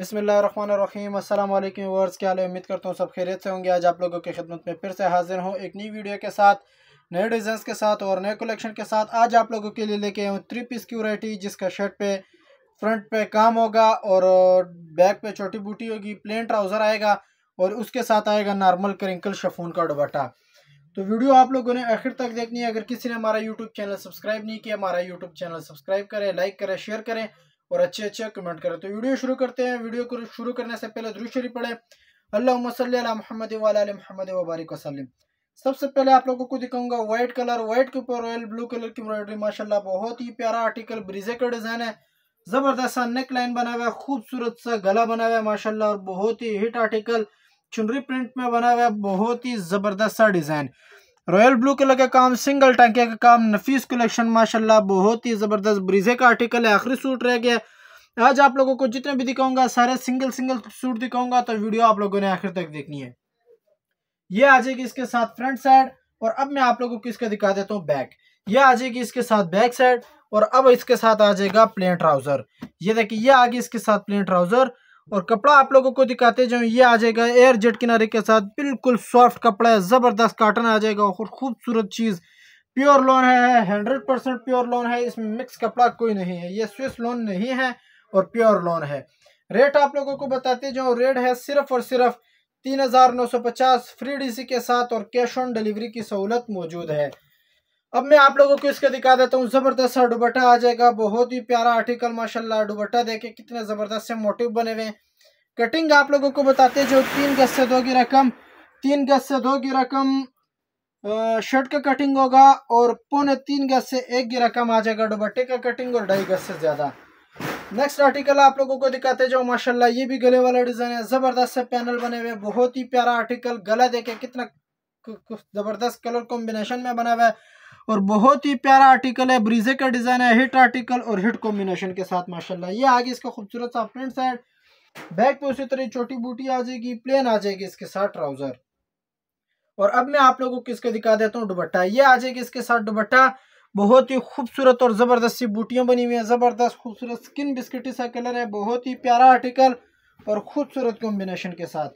बसमीम असल वर्स क्या हाल उम्मीद करता हूँ सब खैरियत से होंगे आज आप लोगों की खिदमत में फिर से हाजिर हूँ एक नई वीडियो के साथ नए डिज़ाइन के साथ और नए कलेक्शन के साथ आज आप लोगों के लिए लेके आया हूँ थ्री पीस की वरायटी जिसका शर्ट पे फ्रंट पे काम होगा और बैक पे छोटी बूटी होगी प्लेन ट्राउज़र आएगा और उसके साथ आएगा नॉर्मल क्रिंकल शफून का दुबट्टा तो वीडियो आप लोगों ने आखिर तक देखनी है अगर किसी ने हमारा यूट्यूब चैनल सब्सक्राइब नहीं किया हमारा यूट्यूब चैनल सब्सक्राइब करें लाइक करें शेयर करें और अच्छे अच्छे कमेंट करें तो वीडियो शुरू करते हैं वीडियो को शुरू करने से पहले दूसरी पढ़े अल्लाह महमद वाल महमद वबारिक वसलम सबसे पहले आप लोगों को दिखाऊंगा व्हाइट कलर व्हाइट के ऊपर रॉयल ब्लू कलर की एम्ब्रॉयडरी माशाल्लाह बहुत ही प्यारा आर्टिकल ब्रिजे का डिज़ाइन है ज़बरदस्त सा नेक लाइन बना हुआ है खूबसूरत सा गला बना हुआ है माशाल्लाह और बहुत ही हिट आर्टिकल चुनरी प्रिंट में बना हुआ है बहुत ही ज़बरदस्त सा डिज़ाइन रॉयल ब्लू कलर का काम सिंगल टांके का काम नफीस कलेक्शन माशाल्लाह बहुत ही ज़बरदस्त ब्रीजे का आर्टिकल है आखिरी सूट रह गया आज आप लोगों को जितने भी दिखाऊंगा सारे सिंगल सिंगल सूट दिखाऊंगा तो वीडियो आप लोगों ने आखिर तक देखनी है ये आ जाएगी इसके साथ फ्रंट साइड और अब मैं आप लोगों को किसका दिखा देता हूँ बैक ये आ जाएगी इसके साथ बैक साइड और अब इसके साथ आ जाएगा प्लेन ट्राउज़र ये देखिए ये आ गई इसके साथ प्लेन ट्राउज़र और कपड़ा आप लोगों को दिखाते जाऊँ ये आ जाएगा एयर जेट किनारे के साथ बिल्कुल सॉफ्ट कपड़ा है ज़बरदस्त काटन आ जाएगा और खूबसूरत चीज़ प्योर लोन है हंड्रेड परसेंट प्योर लोन है इसमें मिक्स कपड़ा कोई नहीं है ये स्विस लोन नहीं है और प्योर लोन है रेट आप लोगों को बताते जाऊँ रेट है सिर्फ और सिर्फ तीन हज़ार नौ सौ पचास फ्री डीसी के साथ और कैश ऑन डिलीवरी की सहूलत मौजूद है अब मैं आप लोगों को इसका दिखा देता हूँ ज़बरदस्त सा दुबट्टा आ जाएगा बहुत ही प्यारा आर्टिकल माशाल्लाह दुबट्टा देखे कितने ज़बरदस्त से मोटिव बने हुए हैं कटिंग आप लोगों को बताते जो तीन गज से दो की रकम तीन गज से दो की रकम शर्ट का कटिंग होगा और पौने तीन गज से एक की रकम आ जाएगा दुबट्टे का कटिंग और ढाई गज से ज़्यादा नेक्स्ट आर्टिकल आप लोगों को दिखाते जाओ माशाल्लाह ये भी गले वाला डिज़ाइन है ज़बरदस्त से पैनल बने हुए बहुत ही प्यारा आर्टिकल गला देखे कितना ज़बरदस्त कलर कॉम्बिनेशन में बना हुआ है और बहुत ही प्यारा आर्टिकल है ब्रीजे का डिज़ाइन है हिट आर्टिकल और हिट कॉम्बिनेशन के साथ माशाल्लाह ये आगे इसका खूबसूरत सा फ्रंट साइड बैक पे उसी तरह छोटी बूटी आ जाएगी प्लेन आ जाएगी इसके साथ ट्राउज़र और अब मैं आप लोगों को किसके दिखा देता हूँ दुबट्टा ये आ जाएगी इसके साथ दुबट्टा बहुत ही खूबसूरत और सी बूटियां बनी हुई है ज़बरदस्त खूबसूरत स्किन बिस्किटी सा कलर है बहुत ही प्यारा आर्टिकल और खूबसूरत कॉम्बिनेशन के साथ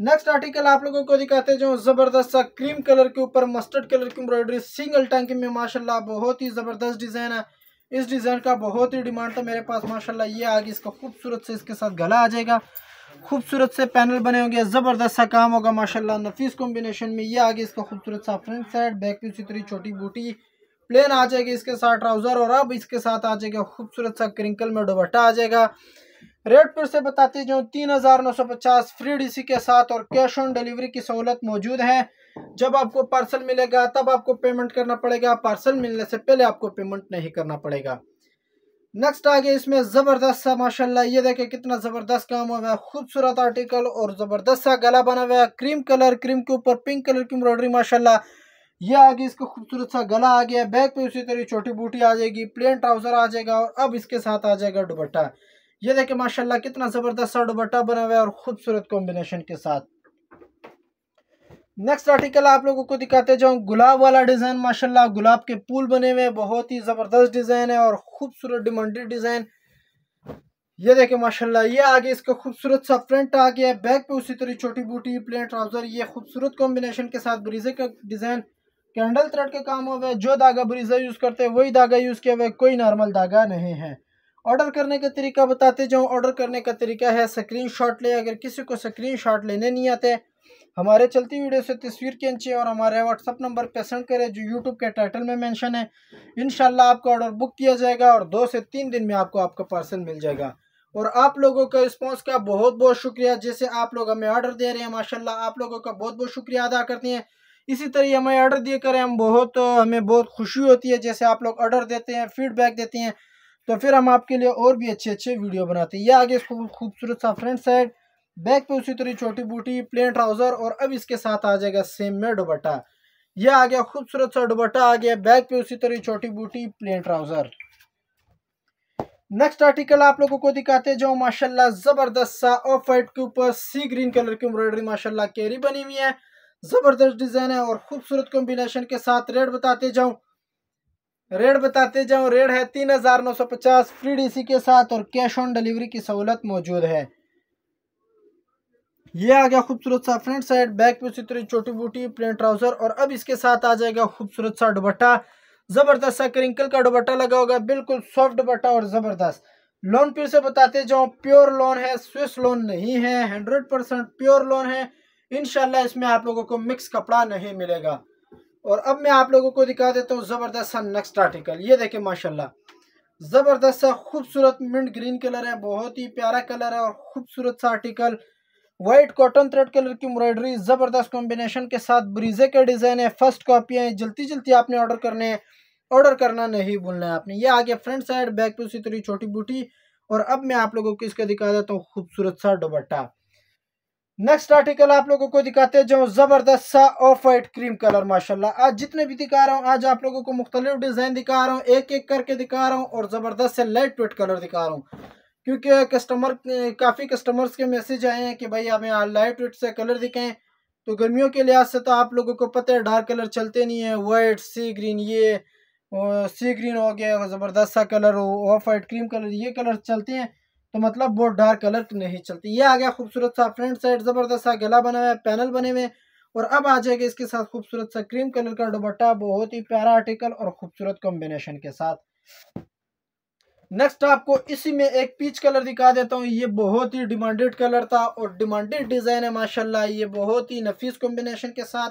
नेक्स्ट आर्टिकल आप लोगों को दिखाते हैं जो जबरदस्त सा क्रीम कलर के ऊपर मस्टर्ड कलर की एम्ब्रॉयडरी सिंगल टैंकी में माशाल्लाह बहुत ही जबरदस्त डिजाइन है इस डिज़ाइन का बहुत ही डिमांड था मेरे पास माशाल्लाह ये आगे इसका खूबसूरत से इसके साथ गला आ जाएगा खूबसूरत से पैनल बने होंगे ज़बरदस्त सा काम होगा माशाल्लाह नफीस कॉम्बिनेशन में ये आगे इसका खूबसूरत सा फ्रंट साइड बैक भी उसी तरह छोटी बूटी प्लेन आ जाएगी इसके साथ ट्राउज़र और अब इसके साथ आ जाएगा खूबसूरत सा क्रिंकल में दुबट्टा आ जाएगा रेट पर से बताते जो तीन हज़ार नौ सौ पचास फ्री डीसी के साथ और कैश ऑन डिलीवरी की सहूलत मौजूद है जब आपको पार्सल मिलेगा तब आपको पेमेंट करना पड़ेगा पार्सल मिलने से पहले आपको पेमेंट नहीं करना पड़ेगा नेक्स्ट आगे इसमें ज़बरदस्त सा माशाल्लाह ये देखें कितना ज़बरदस्त काम हुआ है खूबसूरत आर्टिकल और ज़बरदस्त सा गला बना हुआ है क्रीम कलर क्रीम के ऊपर पिंक कलर की एम्ब्रॉयडरी माशाल्लाह ये आगे इसका खूबसूरत सा गला आ गया बैक पे उसी तरह छोटी बूटी आ जाएगी प्लेन ट्राउज़र आ जाएगा और अब इसके साथ आ जाएगा दुपट्टा ये देखिए माशाल्लाह कितना ज़बरदस्त सा दुबट्टा बना हुआ है और ख़ूबसूरत कॉम्बिनेशन के साथ नेक्स्ट आर्टिकल आप लोगों को दिखाते जाऊँ गुलाब वाला डिज़ाइन माशाल्लाह गुलाब के फूल बने हुए बहुत ही ज़बरदस्त डिज़ाइन है और ख़ूबसूरत डिमांडेड डिज़ाइन ये देखे माशाल्लाह ये आगे इसका खूबसूरत सा फ्रंट आ गया है बैक पे उसी तरह छोटी बूटी प्लेन ट्राउज़र ये खूबसूरत कॉम्बिनेशन के साथ ब्रीजे का डिज़ाइन कैंडल थ्रेड के काम हुआ है जो धागा ब्रीजा यूज़ करते हैं वही धागा यूज़ किया हुआ कोई नॉर्मल धागा नहीं है ऑर्डर करने का तरीका बताते जाऊँ ऑर्डर करने का तरीका है स्क्रीन शॉट ले अगर किसी को स्क्रीन शॉट लेने नहीं आते हमारे चलती वीडियो से तस्वीर खींचे और हमारे व्हाट्सअप नंबर पर सेंड करें जो यूट्यूब के टाइटल में मेंशन है इन आपका ऑर्डर बुक किया जाएगा और दो से तीन दिन में आपको आपका पार्सल मिल जाएगा और आप लोगों का रिस्पांस का बहुत बहुत शुक्रिया जैसे आप लोग हमें ऑर्डर दे रहे हैं माशाल्लाह आप लोगों का बहुत बहुत शुक्रिया अदा करते हैं इसी तरह हमें ऑर्डर दिए करें हम बहुत हमें बहुत खुशी होती है जैसे आप लोग ऑर्डर देते हैं फीडबैक देते हैं तो फिर हम आपके लिए और भी अच्छे अच्छे वीडियो बनाते हैं ये आगे इसको खूबसूरत सा फ्रंट साइड बैक पे उसी तरह छोटी बूटी प्लेन ट्राउज़र और अब इसके साथ आ जाएगा सेम में दुबट्टा ये आ गया खूबसूरत सा दुबट्टा आ गया बैक पे उसी तरह छोटी बूटी प्लेन ट्राउज़र नेक्स्ट आर्टिकल आप लोगों को दिखाते जाओ माशाल्लाह ज़बरदस्त सा ऑफ वाइट के ऊपर सी ग्रीन कलर की एम्ब्रॉयडरी माशाल्लाह कैरी बनी हुई है ज़बरदस्त डिज़ाइन है और खूबसूरत कॉम्बिनेशन के साथ रेट बताते जाऊं रेट बताते जाऊँ रेट है तीन हज़ार नौ सौ पचास फ्री सी के साथ और कैश ऑन डिलीवरी की सहूलत मौजूद है ये आ गया खूबसूरत सा फ्रंट साइड बैक पे उसी छोटी बूटी प्लेन ट्राउजर और अब इसके साथ आ जाएगा खूबसूरत सा दुबट्टा ज़बरदस्त सा क्रिंकल का दुबट्टा लगा होगा बिल्कुल सॉफ्ट दुबट्टा और ज़बरदस्त लोन फिर से बताते जाऊँ प्योर लोन है स्विस लोन नहीं है हंड्रेड परसेंट प्योर लोन है इनशाला इसमें आप लोगों को मिक्स कपड़ा नहीं मिलेगा और अब मैं आप लोगों को दिखा देता हूँ ज़बरदस्त सा नेक्स्ट आर्टिकल ये देखें माशाल्लाह ज़बरदस्त सा खूबसूरत मिंट ग्रीन कलर है बहुत ही प्यारा कलर है और खूबसूरत सा article white cotton thread colour की एम्ब्रॉयडरी ज़बरदस्त कॉम्बिनेशन के साथ ब्रीजे के डिज़ाइन है फर्स्ट कॉपियाँ हैं जल्दी जल्दी आपने ऑर्डर करने हैं ऑर्डर करना नहीं भूलना है आपने ये आगे फ्रंट साइड बैक पे उसी तरह छोटी बूटी और अब मैं आप लोगों को इसका दिखा देता हूँ खूबसूरत सा दुपट्टा नेक्स्ट आर्टिकल आप लोगों को दिखाते जो ज़बरदस्त सा ऑफ वाइट क्रीम कलर माशाल्लाह आज जितने भी दिखा रहा हूँ आज आप लोगों को मुख्तलिफ डिज़ाइन दिखा रहा हूँ एक एक करके दिखा रहा हूँ और ज़बरदस्त से लाइट वेट कलर दिखा रहा हूँ क्योंकि कस्टमर काफ़ी कस्टमर्स के मैसेज आए हैं कि भाई हमें लाइट वेट से कलर दिखाएँ तो गर्मियों के लिहाज से तो आप लोगों को पता है डार्क कलर चलते नहीं है वाइट सी ग्रीन ये सी ग्रीन हो गया ज़बरदस्त सा colour off white cream colour ये कलर चलते हैं तो मतलब वो डार्क कलर नहीं चलती ये आ गया खूबसूरत सा फ्रंट साइड ज़बरदस्त सा गला बना हुआ है पैनल बने हुए और अब आ जाएगा इसके साथ खूबसूरत सा क्रीम कलर का दुबट्टा बहुत ही प्यारा आर्टिकल और खूबसूरत कॉम्बिनेशन के साथ नेक्स्ट आपको इसी में एक पीच कलर दिखा देता हूँ ये बहुत ही डिमांडेड कलर था और डिमांडेड डिज़ाइन है माशाल्लाह ये बहुत ही नफीस कॉम्बिनेशन के साथ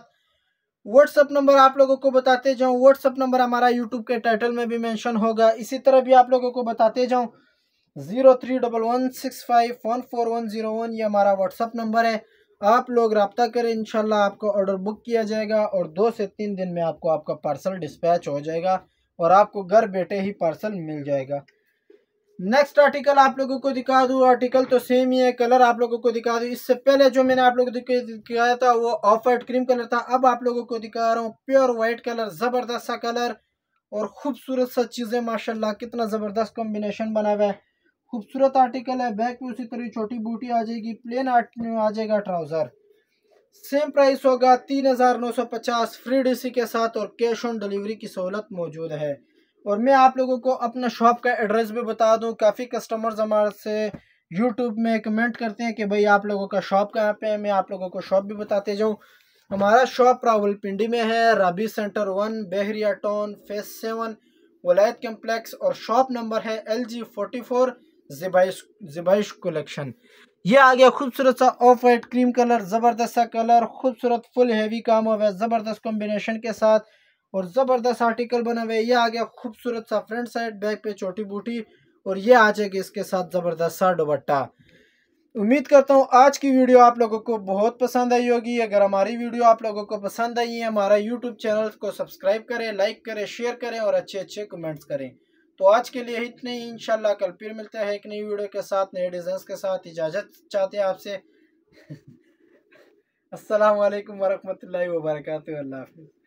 व्हाट्सअप नंबर आप लोगों को बताते जाऊँ व्हाट्सअप नंबर हमारा यूट्यूब के टाइटल में भी मेंशन होगा इसी तरह भी आप लोगों को बताते जाऊँ zero three double one six five one four one zero one ये हमारा व्हाट्सअप नंबर है आप लोग रबता करें इन आपको ऑर्डर बुक किया जाएगा और दो से तीन दिन में आपको आपका पार्सल डिस्पैच हो जाएगा और आपको घर बैठे ही पार्सल मिल जाएगा नेक्स्ट आर्टिकल आप लोगों को दिखा दूँ आर्टिकल तो सेम ही है कलर आप लोगों को दिखा दूँ इससे पहले जो मैंने आप लोगों को दिखाया था वो ऑफ वाइट क्रीम कलर था अब आप लोगों को दिखा रहा हूँ प्योर वाइट कलर ज़बरदस्त सा कलर और ख़ूबसूरत सा चीज़ें माशाल्लाह कितना ज़बरदस्त कॉम्बिनेशन बना हुआ है खूबसूरत आर्टिकल है बैक में उसी तरह छोटी बूटी आ जाएगी प्लेन आर्ट में आ जाएगा ट्राउज़र सेम प्राइस होगा तीन हज़ार नौ सौ पचास फ्री डीसी के साथ और कैश ऑन डिलीवरी की सहूलत मौजूद है और मैं आप लोगों को अपना शॉप का एड्रेस भी बता दूं काफ़ी कस्टमर्स हमारे से यूट्यूब में कमेंट करते हैं कि भाई आप लोगों का शॉप कहाँ पे है मैं आप लोगों को शॉप भी बताते जाऊँ हमारा शॉप रावलपिंडी में है Rabi centre one Bahria town phase seven Walayat complex और शॉप नंबर है L G forty four Zebaish collection ये आ गया खूबसूरत सा ऑफ वाइट क्रीम कलर ज़बरदस्त सा कलर खूबसूरत फुल हैवी काम हुआ है ज़बरदस्त कॉम्बिनेशन के साथ और ज़बरदस्त आर्टिकल बना हुआ है ये आ गया खूबसूरत सा फ्रंट साइड बैक पे छोटी बूटी और ये आ जाएगी इसके साथ ज़बरदस्त सा दुबट्टा उम्मीद करता हूँ आज की वीडियो आप लोगों को बहुत पसंद आई होगी अगर हमारी वीडियो आप लोगों को पसंद आई है हमारा यूट्यूब चैनल को सब्सक्राइब करें लाइक करें शेयर करें और अच्छे अच्छे कमेंट्स करें तो आज के लिए इतने ही इंशाल्लाह कल फिर मिलते हैं एक नई वीडियो के साथ नए डिज़ाइन के साथ इजाज़त चाहते हैं आपसे असलकम वरहमत वर्क अल्लाह हाफिज़